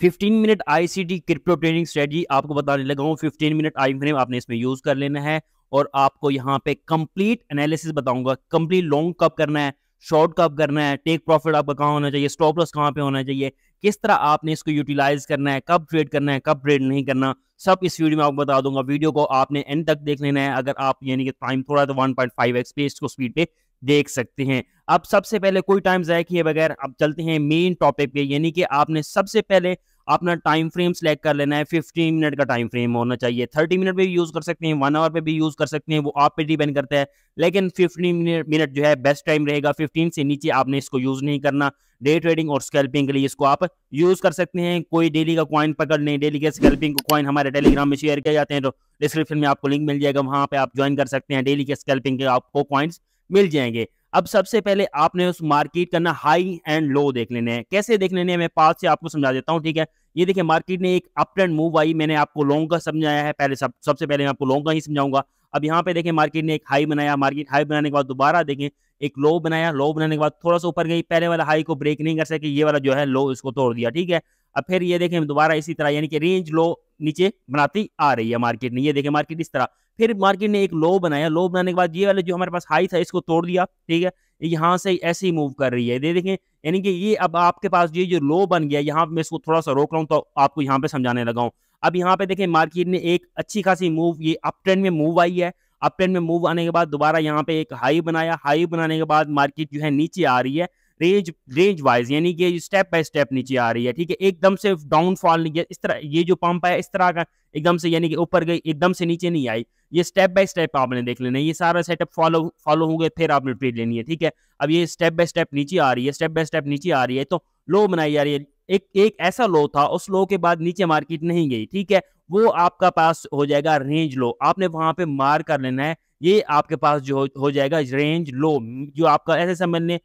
fifteen minute ICT crypto trading strategy आपको बताने लगा हूँ फिफ्टीन मिनट आई फ्रेम आपने इसमें यूज कर लेना है और आपको यहाँ पे कंप्लीट एनालिसिस बताऊंगा कंप्लीट लॉन्ग कब करना है शॉर्ट कब करना है टेक प्रॉफिट आपका कहाँ होना चाहिए स्टॉप लॉस कहाँ पे होना चाहिए किस तरह आपने इसको यूटिलाइज करना है कब ट्रेड करना है कब ट्रेड नहीं करना सब इस वीडियो में आपको बता दूंगा वीडियो को आपने एंड तक देख लेना है अगर आप यानी कि टाइम थोड़ा तो वन पॉइंट फाइव पे इसको स्पीड पे देख सकते हैं अब सबसे पहले कोई टाइम जाया किए बगैर अब चलते हैं मेन टॉपिक पे यानी कि आपने सबसे पहले अपना टाइम फ्रेम सेलेक्ट कर लेना है फिफ्टीन मिनट का टाइम फ्रेम होना चाहिए थर्टी मिनट पे भी यूज़ कर सकते हैं वन आवर पे भी यूज़ कर सकते हैं वो आप पे डिपेंड करता है लेकिन फिफ्टीन मिनट जो है बेस्ट टाइम रहेगा फिफ्टीन से नीचे आपने इसको यूज़ नहीं करना डे ट्रेडिंग और स्कैल्पिंग के लिए इसको आप यूज़ कर सकते हैं कोई डेली का कॉइन पकड़ लें डेली के स्कैल्पिंग को कॉइन हमारे टेलीग्राम में शेयर किया जाते हैं तो डिस्क्रिप्शन में आपको लिंक मिल जाएगा वहां पर आप ज्वाइन कर सकते हैं डेली के स्कैल्पिंग के आपको कॉइन्स मिल जाएंगे अब सबसे पहले आपने उस मार्केट करना हाई एंड लो देख लेने हैं कैसे देख लेने हैं मैं पास से आपको समझा देता हूँ ठीक है ये देखिए मार्केट ने एक अप मूव आई मैंने आपको लॉन्ग का समझाया है पहले सब सबसे पहले मैं आपको लॉन्ग का ही समझाऊंगा अब यहाँ पे देखें मार्केट ने एक हाई बनाया मार्केट हाई बनाने के बाद दोबारा देखें एक लो बनाया लो बनाने के बाद थोड़ा सा ऊपर गई पहले वाला हाई को ब्रेक नहीं कर सके ये वाला जो है लो इसको तोड़ दिया ठीक है अब फिर ये देखें दोबारा इसी तरह यानी कि रेंज लो नीचे बनाती आ रही है मार्केट ने ये देखें मार्केट इस तरह फिर मार्केट ने एक लो बनाया लो बनाने के बाद ये वाला जो हमारे पास हाई था इसको तोड़ दिया ठीक है यहाँ से ऐसे ही मूव कर रही है ये देखें यानी कि ये अब आपके पास ये जो लो बन गया यहाँ मैं इसको थोड़ा सा रोक रहा हूँ तो आपको यहाँ पे समझाने लगाऊँ अब यहाँ पे देखें मार्केट में एक अच्छी खासी मूव ये अप ट्रेंड में मूव आई है अप ट्रेंड में मूव आने के बाद दोबारा यहाँ पे एक हाई बनाया हाई बनाने के बाद मार्केट जो है नीचे आ रही है रेंज रेंज वाइज यानी कि स्टेप बाय स्टेप नीचे आ रही है ठीक है एकदम से डाउनफॉल नहीं इस तरह ये जो पंप है इस तरह का एकदम से यानी कि ऊपर गई एकदम से नीचे नहीं आई ये स्टेप बाय स्टेप आपने देख लेना ये सारा सेटअप फॉलो फॉलो होंगे फिर आपने ट्रेड लेनी है ठीक है अब ये स्टेप बाय स्टेप नीचे आ रही है स्टेप बाय स्टेप नीचे आ रही है तो लो बनाई जा रही है एक एक ऐसा लो था उस लो के बाद नीचे मार्केट नहीं गई ठीक है वो आपका पास हो जाएगा रेंज लो आपने वहां पे मार कर लेना है ये आपके पास जो हो जाएगा रेंज लो जो आपका ऐसे समझ लें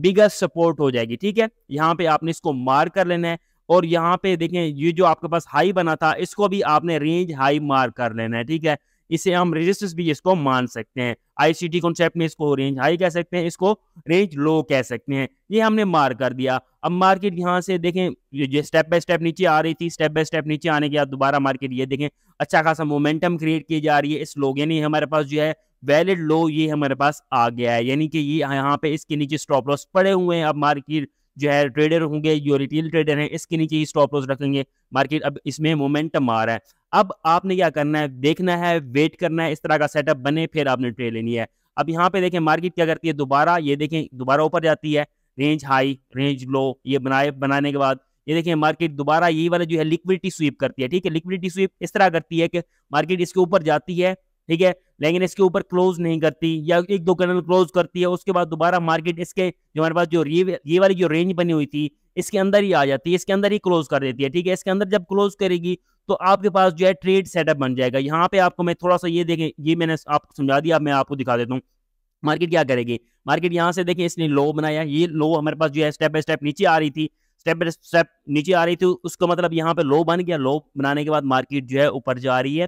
बिगेस्ट सपोर्ट हो जाएगी ठीक है यहाँ पे आपने इसको मार कर लेना है और यहाँ पे देखें ये जो आपके पास हाई बना था इसको भी आपने रेंज हाई मार कर लेना है ठीक है इसे हम रेजिस्टेंस भी इसको मान सकते हैं आईसीटी कॉन्सेप्ट में इसको रेंज हाई कह सकते हैं इसको रेंज लो कह सकते हैं ये हमने मार कर दिया अब मार्केट यहाँ से देखें स्टेप बाय स्टेप नीचे आ रही थी स्टेप बाय स्टेप नीचे आने के बाद दोबारा मार्केट ये देखें अच्छा खासा मोमेंटम क्रिएट की जा रही है इस लोग यानी हमारे पास जो है वैलिड लो ये हमारे पास आ गया है यानी कि ये यहाँ पे इसके नीचे स्टॉप लॉस पड़े हुए हैं अब मार्केट जो है ट्रेडर होंगे जो रिटेल ट्रेडर हैं इसके नीचे ही स्टॉप लॉस रखेंगे मार्केट अब इसमें मोमेंटम आ रहा है अब आपने क्या करना है देखना है वेट करना है इस तरह का सेटअप बने फिर आपने ट्रेड लेनी है अब यहाँ पे देखें मार्केट क्या करती है दोबारा ये देखें दोबारा ऊपर जाती है रेंज हाई रेंज लो ये बनाए बनाने के बाद ये देखें मार्केट दोबारा यही वाला जो है लिक्विडिटी स्वीप करती है ठीक है लिक्विडिटी स्वीप इस तरह करती है कि मार्केट इसके ऊपर जाती है ठीक है लेकिन इसके ऊपर क्लोज नहीं करती या एक दो कैंडल क्लोज करती है उसके बाद दोबारा मार्केट इसके जो हमारे पास जो ये वाली जो रेंज बनी हुई थी इसके अंदर ही आ जाती है इसके अंदर ही क्लोज कर देती है ठीक है इसके अंदर जब क्लोज करेगी तो आपके पास जो है ट्रेड सेटअप बन जाएगा यहाँ पे आपको मैं थोड़ा सा ये देखें ये मैंने आपको समझा दिया मैं आपको दिखा देता हूँ मार्केट क्या करेगी मार्केट यहाँ से देखें इसने लो बनाया ये लो हमारे पास जो है स्टेप बाय स्टेप नीचे आ रही थी स्टेप बाय स्टेप नीचे आ रही थी उसका मतलब यहाँ पे लो बन गया लो बनाने के बाद मार्केट जो है ऊपर जा रही है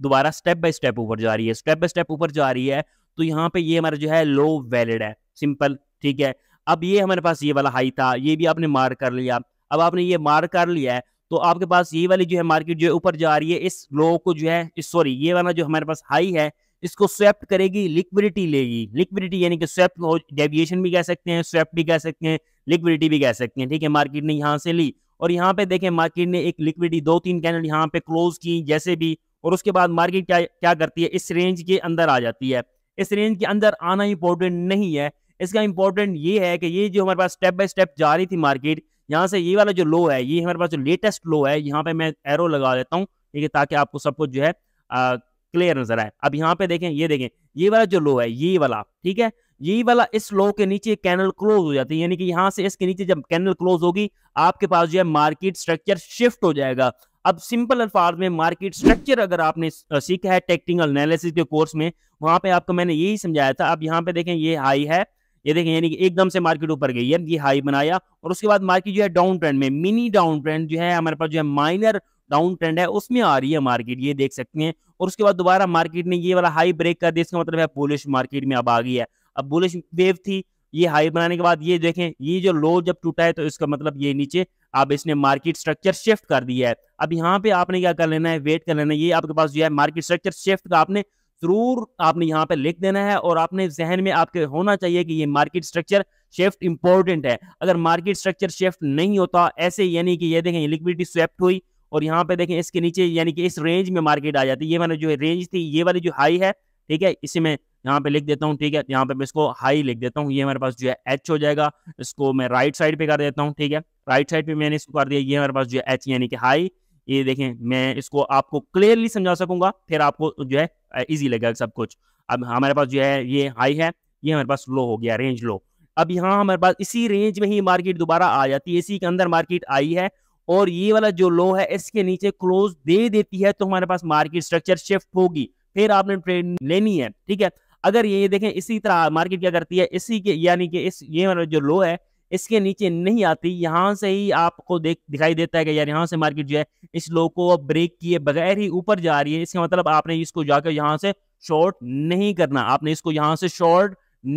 दोबारा स्टेप बाय स्टेप ऊपर जा रही है स्टेप बाय स्टेप ऊपर जा रही है तो यहाँ पे ये हमारा जो है लो वैलिड है सिंपल ठीक है अब ये हमारे पास ये वाला हाई था ये भी आपने मार कर लिया अब आपने ये मार कर लिया है तो आपके पास ये वाली जो है मार्केट जो है ऊपर जा रही है इस लो को जो है सॉरी ये वाला जो हमारे पास हाई है इसको स्वेप्ट करेगी लिक्विडिटी लेगी लिक्विडिटी यानी कि स्वेप्ट डेविएशन भी कह सकते हैं स्वेप्ट भी कह सकते हैं लिक्विडिटी भी कह सकते हैं ठीक है मार्केट ने यहाँ से ली और यहाँ पे देखें मार्केट ने एक लिक्विडिटी दो तीन कैनल यहाँ पे क्लोज की जैसे भी और उसके बाद मार्केट क्या क्या करती है इस रेंज के अंदर आ जाती है इस रेंज के अंदर आना इंपॉर्टेंट नहीं है इसका इंपॉर्टेंट ये है कि ये जो हमारे पास स्टेप बाय स्टेप जा रही थी मार्केट यहाँ से ये वाला जो लो है ये हमारे पास जो लेटेस्ट लो है यहाँ पे मैं एरो लगा देता हूँ ठीक है ताकि आपको सब कुछ जो है क्लियर नजर आए अब यहाँ पे देखें ये देखें ये वाला जो लो है ये वाला ठीक है ये वाला इस लो के नीचे कैनल क्लोज हो जाती है यानी कि यहाँ से इसके नीचे जब कैनल क्लोज होगी आपके पास जो है मार्केट स्ट्रक्चर शिफ्ट हो जाएगा अब सिंपल अल्फाज में मार्केट स्ट्रक्चर अगर आपने सीखा है टेक्निकल एनालिसिस के कोर्स में वहां पे आपको मैंने यही समझाया था अब यहाँ पे देखें ये हाई है ये देखें यानी कि एकदम से मार्केट ऊपर गई है ये हाई बनाया और उसके बाद मार्केट जो है डाउन ट्रेंड में मिनी डाउन ट्रेंड जो है हमारे पास जो है माइनर डाउन ट्रेंड है उसमें आ रही है मार्केट ये देख सकते हैं और उसके बाद दोबारा मार्केट ने ये वाला हाई ब्रेक कर दिया इसका मतलब है पोलिश मार्केट में अब आ गई है अब बुलिश वेव थी ये हाई बनाने के बाद ये देखें ये जो लो जब टूटा है तो इसका मतलब ये नीचे अब इसने मार्केट स्ट्रक्चर शिफ्ट कर दिया है अब यहाँ पे आपने क्या कर लेना है वेट कर लेना है ये आपके पास जो है मार्केट स्ट्रक्चर शिफ्ट का आपने जरूर आपने यहाँ पे लिख देना है और आपने जहन में आपके होना चाहिए कि ये मार्केट स्ट्रक्चर शिफ्ट इंपॉर्टेंट है अगर मार्केट स्ट्रक्चर शिफ्ट नहीं होता ऐसे यानी कि ये देखें लिक्विडिटी स्वेप्ट हुई और यहाँ पे देखें इसके नीचे यानी कि इस रेंज में मार्केट आ जाती है ये मैंने जो रेंज थी ये वाली जो हाई है ठीक है इसी में यहाँ पे लिख देता हूँ ठीक है यहाँ पे मैं इसको हाई लिख देता हूँ ये हमारे पास जो है एच हो जाएगा इसको मैं राइट साइड पे कर देता हूँ ठीक है राइट साइड पे मैंने इसको कर दिया ये हमारे पास जो है एच यानी कि हाई ये देखें मैं इसको आपको क्लियरली समझा सकूंगा फिर आपको जो है ईजी लगेगा सब कुछ अब हमारे पास जो है ये हाई है ये हमारे पास लो हो गया रेंज लो अब यहाँ हमारे पास इसी रेंज में ही मार्केट दोबारा आ जाती है इसी के अंदर मार्केट आई है और ये वाला जो लो है इसके नीचे क्लोज दे देती है तो हमारे पास मार्केट स्ट्रक्चर शिफ्ट होगी फिर आपने ट्रेड लेनी है ठीक है अगर ये, ये देखें इसी तरह मार्केट क्या करती है इसी के यानी कि इस ये वाला जो लो है इसके नीचे नहीं आती यहाँ से ही आपको देख दिखाई देता है कि यार यहाँ से मार्केट जो है इस लो को ब्रेक किए बगैर ही ऊपर जा रही है इसका मतलब आपने इसको जाकर यहाँ से शॉर्ट नहीं करना आपने इसको यहाँ से शॉर्ट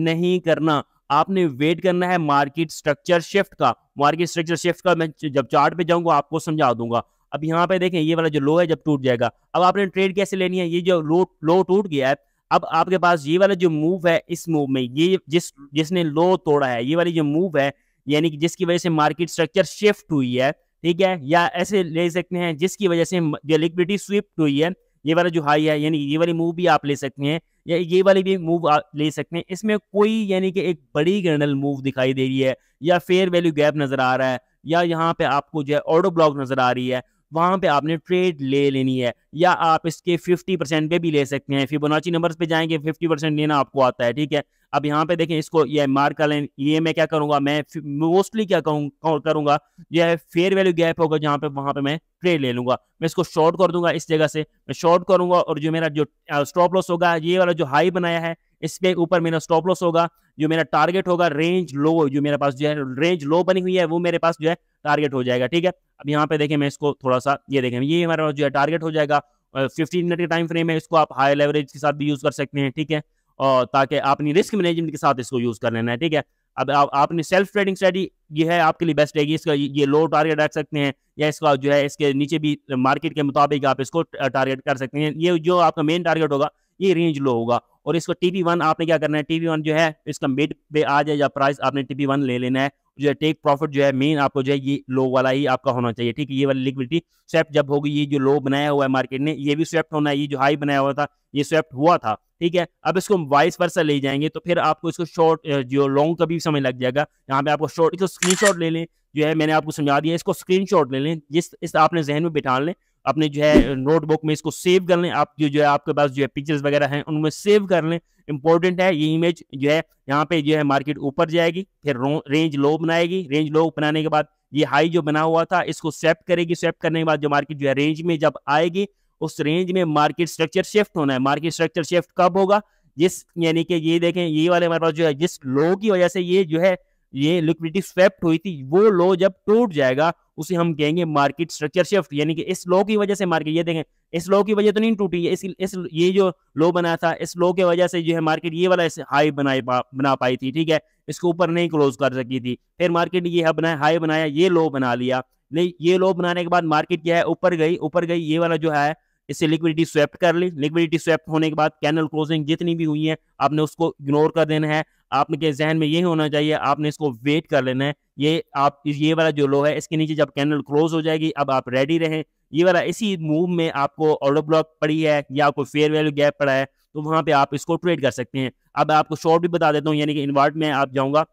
नहीं करना आपने वेट करना है मार्केट स्ट्रक्चर शिफ्ट का मार्केट स्ट्रक्चर शिफ्ट का मैं जब चार्ट पे जाऊंगा आपको समझा दूंगा अब यहाँ पे देखें ये वाला जो लो है जब टूट जाएगा अब आपने ट्रेड कैसे लेनी है ये जो लो लो टूट गया है अब आपके पास ये वाला जो मूव है इस मूव में ये जिस जिसने लो तोड़ा है ये वाली जो मूव है यानी कि जिसकी वजह से मार्केट स्ट्रक्चर शिफ्ट हुई है ठीक है या ऐसे ले सकते हैं जिसकी वजह से जो लिक्विडिटी स्विफ्ट हुई है ये वाला जो हाई है यानी ये वाली मूव भी आप ले सकते हैं या ये वाली भी मूव आप ले सकते हैं इसमें कोई यानी कि एक बड़ी गर्नल मूव दिखाई दे रही है या फेयर वैल्यू गैप नजर आ रहा है या यहाँ पे आपको जो है ऑडो ब्लॉक नजर आ रही है वहां पे आपने ट्रेड ले लेनी है या आप इसके 50 परसेंट पे भी ले सकते हैं फिबोनाची नंबर्स पे जाएंगे 50 परसेंट लेना आपको आता है ठीक है अब यहाँ पे देखें इसको ये मार्क कर लें ये मैं क्या करूंगा मैं मोस्टली क्या करूंगा यह फेयर वैल्यू गैप होगा जहाँ पे वहां पे मैं ट्रेड ले लूंगा मैं इसको शॉर्ट कर दूंगा इस जगह से मैं शॉर्ट करूंगा और जो मेरा जो स्टॉप लॉस होगा ये वाला जो हाई बनाया है इसके ऊपर मेरा स्टॉप लॉस होगा जो मेरा टारगेट होगा रेंज लो जो मेरे पास जो है रेंज लो बनी हुई है वो मेरे पास जो है टारगेट हो जाएगा ठीक है अब यहाँ पे देखें मैं इसको थोड़ा सा ये देखें ये हमारे पास जो है टारगेट हो जाएगा फिफ्टीन मिनट के टाइम फ्रेम है इसको आप हाई लेवरेज के साथ भी यूज कर सकते हैं ठीक है और ताकि आपने रिस्क मैनेजमेंट के साथ इसको यूज कर लेना है ठीक है अब आप, आपने सेल्फ ट्रेडिंग स्टडी ये है आपके लिए बेस्ट रहेगी इसका ये लो टारगेट रख सकते हैं या इसका जो है इसके नीचे भी मार्केट के मुताबिक आप इसको टारगेट कर सकते हैं ये जो आपका मेन टारगेट होगा ये रेंज लो होगा और इसको टीपी वन आपने क्या करना है टीपी वन जो है इसका मिड पे आ जाए या प्राइस आपने टीपी वन ले लेना है जो है टेक प्रॉफिट जो है मेन आपको जो है ये लो वाला ही आपका होना चाहिए ठीक है ये वाली लिक्विडिटी स्वेप्ट जब होगी ये जो लो बनाया हुआ है मार्केट ने ये भी स्वेप्ट होना है ये जो हाई बनाया हुआ था ये स्वेप्ट हुआ था ठीक है अब इसको हम वाइस वर्सा ले जाएंगे तो फिर आपको इसको शॉर्ट जो लॉन्ग का भी समय लग जाएगा यहाँ पे आपको शॉर्ट इसको शॉट ले लें जो है मैंने आपको समझा दिया इसको शॉट ले लें जिस इस आपने जहन में बिठा लें अपने जो है नोटबुक में इसको सेव कर लें आप जो जो है आपके पास जो है पिक्चर्स वगैरह हैं उनमें सेव कर लें इंपॉर्टेंट है ये इमेज जो है यहाँ पे जो है मार्केट ऊपर जाएगी फिर रेंज लो बनाएगी रेंज लो बनाने के बाद ये हाई जो बना हुआ था इसको सेप करेगी सेप करने के बाद जो मार्केट जो है रेंज में जब आएगी उस रेंज में मार्केट स्ट्रक्चर शिफ्ट होना है मार्केट स्ट्रक्चर शिफ्ट कब होगा जिस यानी कि ये देखें ये वाले हमारे पास जो है जिस लो की वजह से ये जो है ये लिक्विडिटी स्वेप्ट हुई थी वो लो जब टूट जाएगा उसे हम कहेंगे मार्केट स्ट्रक्चर शिफ्ट यानी कि इस लो की वजह से मार्केट ये देखें इस लो की वजह तो नहीं टूटी इस, इस ये जो लो बना था इस लो की वजह से जो है मार्केट ये वाला हाई बना बना पाई थी ठीक है इसके ऊपर नहीं क्लोज कर सकी थी फिर मार्केट ये है बनाया हाई बनाया ये लो बना लिया नहीं ये लो बनाने के बाद मार्केट क्या है ऊपर गई ऊपर गई ये वाला जो है इससे लिक्विडिटी स्वेप्ट कर ली लिक्विडिटी स्वेप्ट होने के बाद कैनल क्लोजिंग जितनी भी हुई है आपने उसको इग्नोर कर देना है आपके जहन में ये होना चाहिए आपने इसको वेट कर लेना है ये आप ये वाला जो लो है इसके नीचे जब कैनल क्लोज हो जाएगी अब आप रेडी रहें ये वाला इसी मूव में आपको ऑर्डर ब्लॉक पड़ी है या आपको फेयर वैल्यू गैप पड़ा है तो वहां पे आप इसको ट्रेड कर सकते हैं अब आपको शॉर्ट भी बता देता हूँ यानी कि इन्वर्ट में आप जाऊँगा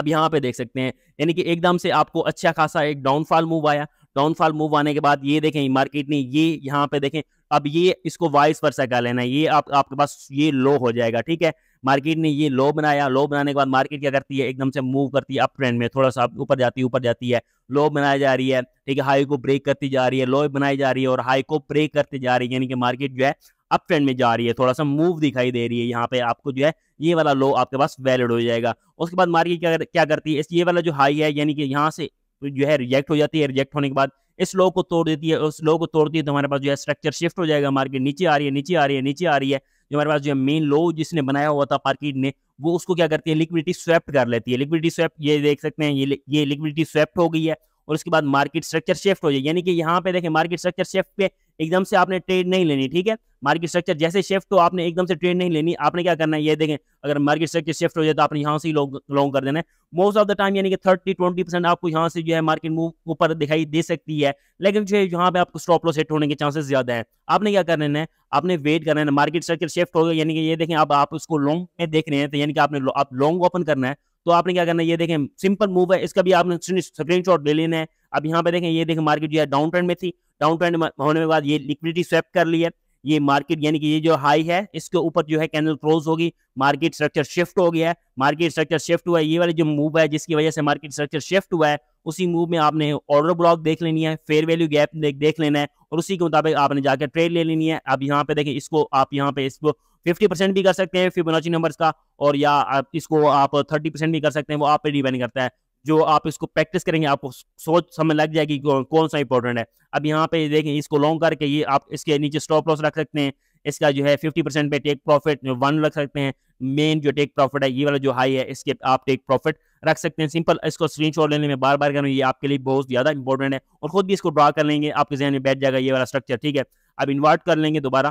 अब यहाँ पे देख सकते हैं यानी कि एकदम से आपको अच्छा खासा एक डाउनफॉल मूव आया डाउनफॉल मूव आने के बाद ये देखें मार्केट ने ये यहाँ पे देखें अब ये इसको वाइस वर्षा कर लेना ये आप आपके पास ये लो हो जाएगा ठीक है मार्केट ने ये लो बनाया लो बनाने के बाद मार्केट क्या करती है एकदम से मूव करती है अप ट्रेंड में थोड़ा सा ऊपर जाती है ऊपर जाती है लो बनाई जा रही है ठीक है हाई को ब्रेक करती जा रही है लो बनाई जा रही है और हाई को ब्रेक करती जा रही है यानी कि मार्केट जो है अप ट्रेंड में जा रही है थोड़ा सा मूव दिखाई दे रही है यहाँ पे आपको जो है ये वाला लो आपके पास वैलिड हो जाएगा उसके बाद मार्केट क्या क्या करती है इस ये वाला जो हाई है यानी कि यहाँ से तो जो है रिजेक्ट हो जाती है रिजेक्ट होने के बाद इस लो को तोड़ देती है उस लो को तोड़ती है तो हमारे पास जो है स्ट्रक्चर शिफ्ट हो जाएगा मार्केट नीचे आ रही है नीचे आ रही है नीचे आ रही है जो हमारे पास जो है मेन लो जिसने बनाया हुआ था मार्केट ने वो उसको क्या करती है लिक्विडिटी स्वेप्ट कर लेती है लिक्विडिटी स्वेप्ट ये देख सकते हैं ये ये लिक्विडिटी स्वेप्ट हो गई है और उसके बाद मार्केट स्ट्रक्चर शिफ्ट हो जाए यानी कि यहाँ पे देखें मार्केट स्ट्रक्चर शिफ्ट पे एकदम से आपने ट्रेड नहीं लेनी ठीक है मार्केट स्ट्रक्चर जैसे शिफ्ट हो आपने एकदम से ट्रेड नहीं लेनी आपने क्या करना है ये देखें अगर मार्केट स्ट्रक्चर शिफ्ट हो जाए तो आपने यहाँ से ही लॉन्ग कर देना है मोस्ट ऑफ द टाइम यानी कि थर्टी ट्वेंटी परसेंट आपको यहाँ से जो है मार्केट मूव ऊपर दिखाई दे सकती है लेकिन जो है यहाँ पे आपको स्टॉप लॉस सेट होने के चांसेस ज्यादा है आपने क्या करना है आपने वेट करना है मार्केट स्ट्रक्चर शिफ्ट हो गया यानी कि ये देखें आप, आप उसको लॉन्ग में देख रहे हैं तो यानी कि आपने आप लॉन्ग ओपन करना है तो आपने क्या करना ये देखें सिंपल मूव है इसका भी आपने स्क्रीन शॉट ले लेना है अब यहाँ पे देखें ये देखें मार्केट जो है डाउन ट्रेंड में थी डाउन ट्रेंड होने के बाद ये लिक्विडिटी स्वेप कर ली है ये मार्केट यानी कि ये जो हाई है इसके ऊपर जो है कैंडल क्लोज होगी मार्केट स्ट्रक्चर शिफ्ट हो गया है मार्केट स्ट्रक्चर शिफ्ट हुआ है ये वाली जो मूव है जिसकी वजह से मार्केट स्ट्रक्चर शिफ्ट हुआ है उसी मूव में आपने ऑर्डर ब्लॉक देख लेनी है फेयर वैल्यू गैप देख लेना है और उसी के मुताबिक आपने जाकर ट्रेड ले लेनी है अब यहाँ पे देखें इसको आप यहाँ पे इसको फिफ्टी परसेंट भी कर सकते हैं फिबोनाची नंबर्स का और या आप इसको आप थर्टी परसेंट भी कर सकते हैं वो आप पे डिपेंड करता है जो आप इसको प्रैक्टिस करेंगे आपको सोच समझ लग जाएगी कौन सा इंपॉर्टेंट है अब यहाँ पे देखें इसको लॉन्ग करके ये आप इसके नीचे स्टॉप लॉस रख सकते हैं इसका जो है फिफ्टी परसेंट पे टेक प्रॉफिट वन रख सकते हैं मेन जो टेक प्रॉफिट है ये वाला जो हाई है इसके आप टेक प्रॉफिट रख सकते हैं सिंपल इसको शॉट लेने में बार बार करूँ ये आपके लिए बहुत ज्यादा इंपॉर्टेंट है और खुद भी इसको ड्रा कर लेंगे आपके जहन में बैठ जाएगा ये वाला स्ट्रक्चर ठीक है अब इन्वर्ट कर लेंगे दोबारा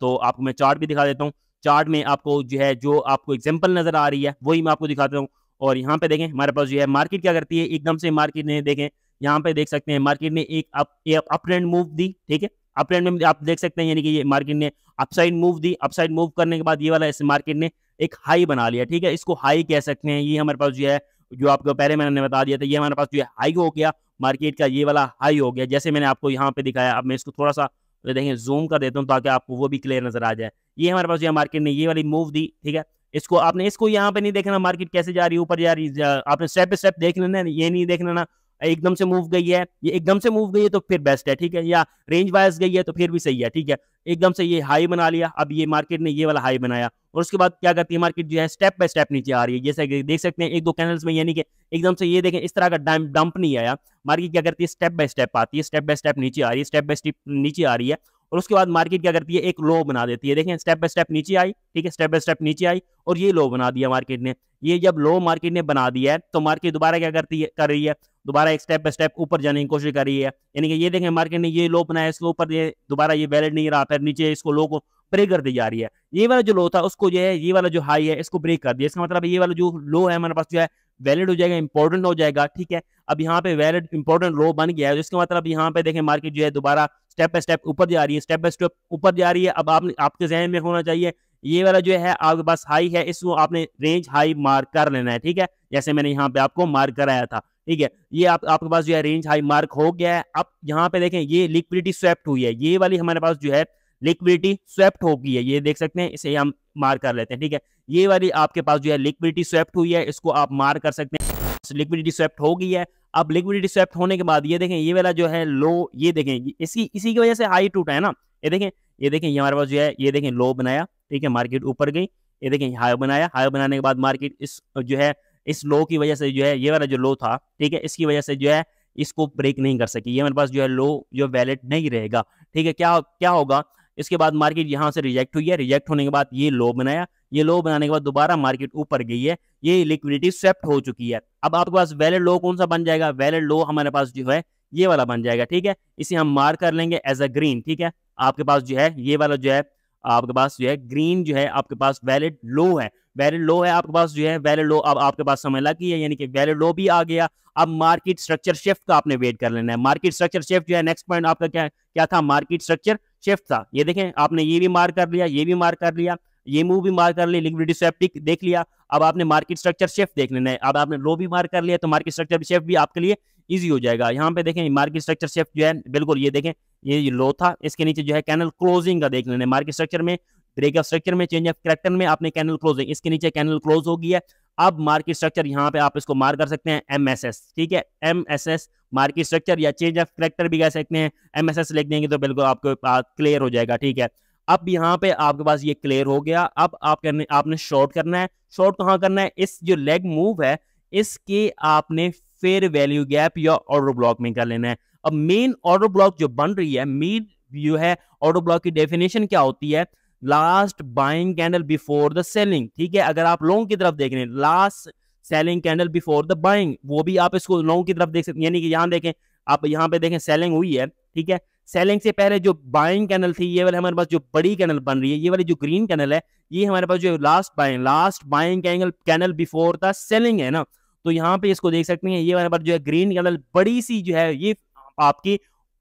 तो आपको मैं चार्ट भी दिखा देता हूँ चार्ट में आपको जो है जो आपको एग्जाम्पल नजर आ रही है वही मैं आपको दिखाता हूँ और यहाँ पे देखें हमारे पास जो है मार्केट क्या करती है एकदम से मार्केट ने देखें यहाँ पे देख सकते हैं मार्केट ने एक अप ट्रेंड मूव दी ठीक है अप ट्रेंड में आप देख सकते हैं यानी कि ये मार्केट ने अपसाइड मूव दी अपसाइड मूव करने के बाद ये वाला इस मार्केट ने एक हाई बना लिया ठीक है इसको हाई कह सकते हैं ये हमारे पास जो है जो आपको पहले मैंने बता दिया था ये हमारे पास जो है हाई हो गया मार्केट का ये वाला हाई हो गया जैसे मैंने आपको यहाँ पे दिखाया अब मैं इसको थोड़ा सा तो देखें जूम कर देता हूँ ताकि आपको वो भी क्लियर नजर आ जाए ये हमारे पास यहाँ मार्केट ने ये वाली मूव दी ठीक है इसको आपने इसको यहाँ पे नहीं देखना मार्केट कैसे जा रही है ऊपर जा रही आपने स्टेप स्टेप देख लेना ये नहीं देख लेना एकदम से मूव गई है ये एकदम से मूव गई है तो फिर बेस्ट है ठीक है या रेंज वाइज गई है तो फिर भी सही है ठीक है एकदम से ये हाई बना लिया अब ये मार्केट ने ये वाला हाई बनाया और उसके बाद क्या करती है मार्केट जो है स्टेप बाय स्टेप नीचे आ रही है जैसे देख सकते हैं एक दो कैनल्स में यानी कि एकदम से ये देखें इस तरह का डंप नहीं आया मार्केट क्या करती है स्टेप बाय स्टेप आती है स्टेप बाय स्टेप नीचे आ रही है स्टेप बाय स्टेप नीचे आ रही है और उसके बाद मार्केट क्या करती है एक लो बना देती है देखें स्टेप बाय स्टेप नीचे आई ठीक है स्टेप बाय स्टेप नीचे आई और ये लो बना दिया मार्केट ने ये जब लो मार्केट ने बना दिया है तो मार्केट दोबारा क्या करती है कर रही है दोबारा एक स्टेप बाय स्टेप ऊपर जाने की कोशिश कर रही है यानी कि ये देखें मार्केट ने ये लो बनाया इसके ऊपर ये दोबारा ये वैलिड नहीं रहा फिर नीचे इसको लो को ब्रेक कर दी जा रही है ये वाला जो लो था उसको जो है ये वाला जो हाई है इसको ब्रेक कर दिया इसका मतलब ये वाला जो लो है हमारे पास जो है वैलिड हो जाएगा इंपॉर्टेंट हो जाएगा ठीक है अब यहाँ पे वैलिड इंपॉर्टेंट लो बन गया है जिसके मतलब यहाँ पे देखें मार्केट जो है दोबारा स्टेप बाय स्टेप ऊपर जा रही है स्टेप बाय स्टेप ऊपर जा रही है अब आप आपके जहन में होना चाहिए ये वाला जो है आपके पास हाई है इसको आपने रेंज हाई मार्क कर लेना है ठीक है जैसे मैंने यहाँ पे आपको मार्क कराया था ठीक है ये आप आपके पास जो है रेंज हाई मार्क हो गया है अब यहाँ पे देखें ये लिक्विडिटी स्वेप्ट हुई है ये वाली हमारे पास जो है लिक्विडिटी स्वेप्ट हो गई है ये देख सकते हैं इसे हम मार्क कर लेते हैं ठीक है ये वाली आपके पास जो है लिक्विडिटी स्वेप्ट हुई है इसको आप मार कर सकते हैं लिक्विडिटी स्वेप्ट हो गई है अब लिक्विडिटी स्वेप्ट होने के बाद ये देखें ये वाला जो है लो ये देखें इसी इसी की वजह से हाई टूटा है ना ये देखें ये देखें ये हमारे पास जो है ये देखें लो बनाया ठीक है मार्केट ऊपर गई ये देखें हाई बनाया हाई बनाने के बाद मार्केट इस जो है इस लो की वजह से जो है ये वाला जो लो था ठीक है इसकी वजह से जो है इसको ब्रेक नहीं कर सकी ये मेरे पास जो है लो जो वैलिड नहीं रहेगा ठीक है क्या क्या होगा इसके बाद मार्केट यहाँ से रिजेक्ट हुई है रिजेक्ट होने के बाद ये लो बनाया ये लो बनाने के बाद दोबारा मार्केट ऊपर गई है ये लिक्विडिटी स्वेप्ट हो चुकी है अब आपके पास वैलिड लो कौन सा बन जाएगा वैलिड लो हमारे पास जो है ये वाला बन जाएगा ठीक है इसे हम मार्क कर लेंगे एज अ ग्रीन ठीक है आपके पास जो है ये वाला जो है आपके पास जो है ग्रीन जो है आपके पास वैलिड लो है वैलिड लो है आपके पास जो है वैलिड लो अब आपके पास समय लग गया यानी कि वैलिड लो भी आ गया अब मार्केट स्ट्रक्चर शिफ्ट का आपने वेट कर लेना है मार्केट स्ट्रक्चर शिफ्ट जो है नेक्स्ट पॉइंट आपका क्या क्या था मार्केट स्ट्रक्चर शिफ्ट था ये देखें आपने ये भी मार्क कर लिया ये भी मार्क कर लिया ये मूव भी मार्क कर लिया लिक्विडिटी सेप्टिक देख लिया अब आपने मार्केट स्ट्रक्चर शिफ्ट देख लेना है अब आपने लो भी मार्क कर लिया तो मार्केट स्ट्रक्चर शिफ्ट भी आपके लिए ईजी हो जाएगा यहाँ पे देखें मार्केट स्ट्रक्चर शिफ्ट जो है बिल्कुल ये देखें ये लो था इसके नीचे जो है कैनल क्लोजिंग का देख लेने मार्केट स्ट्रक्चर में ब्रेकअप स्ट्रक्चर में चेंज ऑफ करेक्टर में आपने कैनल क्लोजिंग इसके नीचे कैनल क्लोज हो गई है अब मार्केट स्ट्रक्चर यहाँ पे आप इसको मार कर सकते हैं एमएसएस ठीक है एमएसएस मार्केट स्ट्रक्चर या चेंज ऑफ करेक्टर भी कह सकते हैं एमएसएस लिख देंगे तो बिल्कुल आपके पास क्लियर हो जाएगा ठीक है अब यहाँ पे आपके पास ये क्लियर हो गया अब आप करने आपने शॉर्ट करना है शॉर्ट कहाँ करना है इस जो लेग मूव है इसके आपने फेयर वैल्यू गैप या ऑर्डर ब्लॉक में कर लेना है अब मेन ऑर्डर ब्लॉक जो बन रही है मेन व्यू है ऑर्डर ब्लॉक की डेफिनेशन क्या होती है last buying candle before the selling ठीक है अगर आप लॉन्ग की तरफ देख रहे हैं last selling candle before the buying वो भी आप इसको लॉन्ग की तरफ देख सकते हैं यानी कि यहाँ देखें आप यहाँ पे देखें सेलिंग हुई है ठीक है सेलिंग से पहले जो बाइंग कैनल थी ये वाले हमारे पास जो बड़ी कैनल बन रही है ये वाली जो ग्रीन कैनल है ये हमारे पास जो last buying last buying candle before the selling है ना तो यहाँ पे इसको देख सकते हैं ये हमारे पास जो है ग्रीन कलर बड़ी सी जो है ये आपकी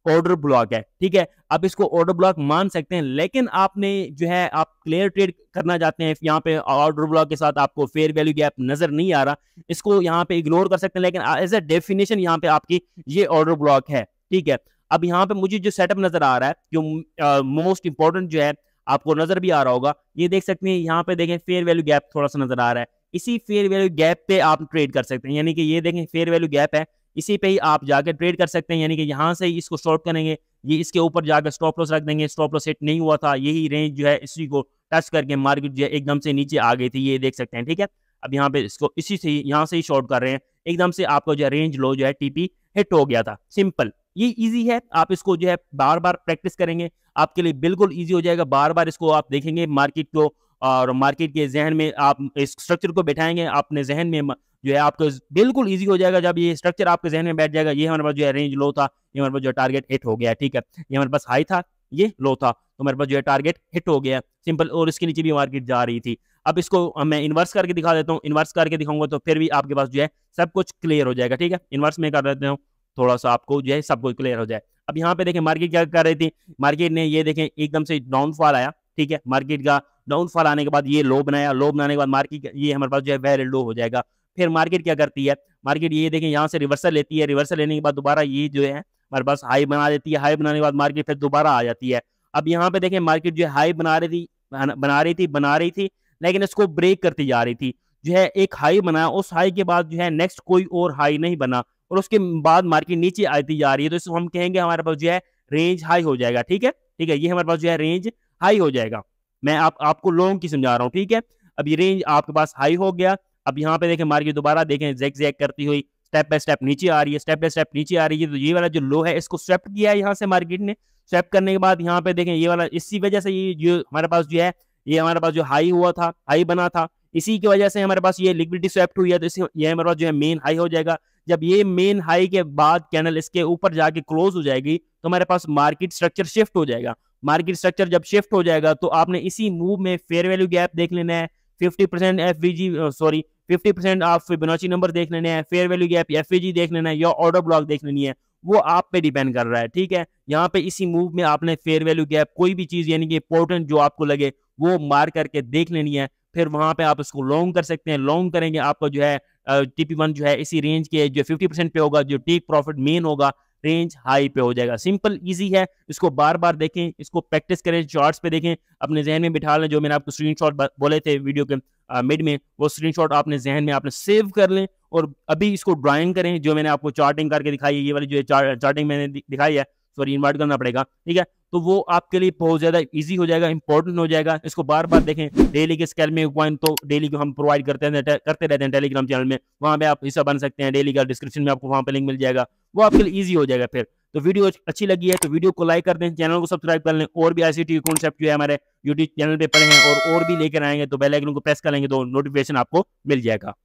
ऑर्डर ब्लॉक है ठीक है आप इसको ऑर्डर ब्लॉक मान सकते हैं लेकिन आपने जो है आप क्लियर ट्रेड करना चाहते हैं यहाँ पे ऑर्डर ब्लॉक के साथ आपको फेयर वैल्यू गैप नजर नहीं आ रहा इसको यहाँ पे इग्नोर कर सकते हैं लेकिन एज ए डेफिनेशन यहाँ पे आपकी ये ऑर्डर ब्लॉक है ठीक है अब यहाँ पे मुझे जो सेटअप नजर आ रहा है जो मोस्ट इंपॉर्टेंट जो है आपको नजर भी आ रहा होगा ये देख सकते हैं यहाँ पे देखें फेयर वैल्यू गैप थोड़ा सा नजर आ रहा है इसी फेयर वैल्यू गैप पे आप ट्रेड कर सकते हैं यानी कि ये देखें फेयर वैल्यू गैप है इसी पे ही आप जाकर ट्रेड कर सकते हैं यानी कि यहाँ से इसको शॉर्ट करेंगे ये इसके ऊपर जाकर स्टॉप लॉस रख देंगे स्टॉप लॉस सेट नहीं हुआ था यही रेंज जो है इसी को टच करके मार्केट जो है एकदम से नीचे आ गई थी ये देख सकते हैं ठीक है अब यहाँ पे इसको इसी से ही यहाँ से ही शॉर्ट कर रहे हैं एकदम से आपका जो है रेंज लो जो है टीपी हिट हो गया था सिंपल ये इजी है आप इसको जो है बार बार प्रैक्टिस करेंगे आपके लिए बिल्कुल इजी हो जाएगा बार बार इसको आप देखेंगे मार्केट को और मार्केट के जहन में आप इस स्ट्रक्चर को बैठाएंगे अपने जहन में जो है आपको बिल्कुल ईजी हो जाएगा जब ये स्ट्रक्चर आपके जहन में बैठ जाएगा ये हमारे पास जो है रेंज लो था ये हमारे पास जो है टारगेट हिट हो गया ठीक है ये हमारे पास हाई था ये लो था तो हमारे पास जो है टारगेट हिट हो गया सिंपल और इसके नीचे भी मार्केट जा रही थी अब इसको मैं इन्वर्स करके दिखा देता हूँ इन्वर्स करके दिखाऊंगा तो फिर भी आपके पास जो है सब कुछ क्लियर हो जाएगा ठीक है इन्वर्स में कर देता हूँ थोड़ा सा आपको जो है सब कुछ क्लियर हो जाए अब यहाँ पे देखें मार्केट क्या कर रही थी मार्केट ने ये देखें एकदम से डाउनफॉल आया ठीक है मार्केट का डाउनफॉल आने के बाद ये लो बनाया लो बनाने के बाद मार्केट ये हमारे पास जो है वेरी लो हो जाएगा फिर मार्केट क्या करती है मार्केट ये देखें यहाँ से रिवर्सल लेती है रिवर्सल लेने के बाद दोबारा ये जो है हमारे पास हाई बना देती है हाई बनाने के बाद मार्केट फिर दोबारा आ जाती है अब यहाँ पे देखें मार्केट जो है हाई बना रही थी बना रही थी बना रही थी लेकिन इसको ब्रेक करती जा रही थी जो है एक हाई बनाया उस हाई के बाद जो है नेक्स्ट कोई और हाई नहीं बना और उसके बाद मार्केट नीचे आती जा रही है तो इसको हम कहेंगे हमारे पास जो है रेंज हाई हो जाएगा ठीक है ठीक है ये हमारे पास जो है रेंज हाई हो जाएगा मैं आप आपको लॉन्ग की समझा रहा हूँ ठीक है अब ये रेंज आपके पास हाई हो गया अब यहाँ पे देखें मार्केट दोबारा देखें जैक जैक करती हुई स्टेप बाय स्टेप नीचे आ रही है स्टेप बाय स्टेप नीचे आ रही है तो ये वाला जो लो है इसको स्वेप किया है यहाँ से मार्केट ने स्वेप करने के बाद यहाँ पे देखें ये वाला इसी वजह से ये जो हमारे पास जो है ये हमारे पास जो हाई हुआ था हाई बना था इसी की वजह से हमारे पास ये लिक्विडिटी स्वेप्ट हुई है तो इसी ये हमारे पास जो है मेन हाई हो जाएगा जब ये मेन हाई के बाद कैनल इसके ऊपर जाके क्लोज हो जाएगी तो हमारे पास मार्केट स्ट्रक्चर शिफ्ट हो जाएगा मार्केट स्ट्रक्चर जब शिफ्ट हो जाएगा तो आपने इसी मूव में फेयर वैल्यू गैप देख लेना है fifty percent F sorry fifty percent आप फिबोनाची नंबर देख लेने हैं फेयर वैल्यू गैप एफ देख लेना है या ऑर्डर ब्लॉक देख लेनी है वो आप पे डिपेंड कर रहा है ठीक है यहाँ पे इसी मूव में आपने फेयर वैल्यू गैप कोई भी चीज यानी कि इंपॉर्टेंट जो आपको लगे वो मार करके देख लेनी है फिर वहां पे आप इसको लॉन्ग कर सकते हैं लॉन्ग करेंगे आपको जो है टीपी वन जो है इसी रेंज के जो 50 परसेंट पे होगा जो टीक प्रॉफिट मेन होगा रेंज हाई पे हो जाएगा सिंपल इजी है इसको बार बार देखें इसको प्रैक्टिस करें चार्ट्स पे देखें अपने जहन में बिठा लें जो मैंने आपको स्क्रीनशॉट बोले थे वीडियो के मिड में वो स्क्रीनशॉट आपने जहन में आपने सेव कर लें और अभी इसको ड्राइंग करें जो मैंने आपको चार्टिंग करके दिखाई है ये वाली जो चार्टिंग मैंने दिखाई है सॉरी तो इन्वाइट करना पड़ेगा ठीक है तो वो आपके लिए बहुत ज्यादा इजी हो जाएगा इंपॉर्टेंट हो जाएगा इसको बार बार देखें डेली के स्केल में पॉइंट तो डेली को हम प्रोवाइड करते हैं करते रहते हैं टेलीग्राम चैनल में वहां पे आप हिस्सा बन सकते हैं डेली का डिस्क्रिप्शन में आपको वहां पे लिंक मिल जाएगा वो आपके लिए ईजी हो जाएगा फिर तो वीडियो अच्छी लगी है तो वीडियो को लाइक कर दें चैनल को सब्सक्राइब कर लें और भी ऐसी टीवी कॉन्सेप्ट जो है हमारे यूट्यूब चैनल पर पड़े हैं और भी लेकर आएंगे तो बेलाइकन को प्रेस कर लेंगे तो नोटिफिकेशन आपको मिल जाएगा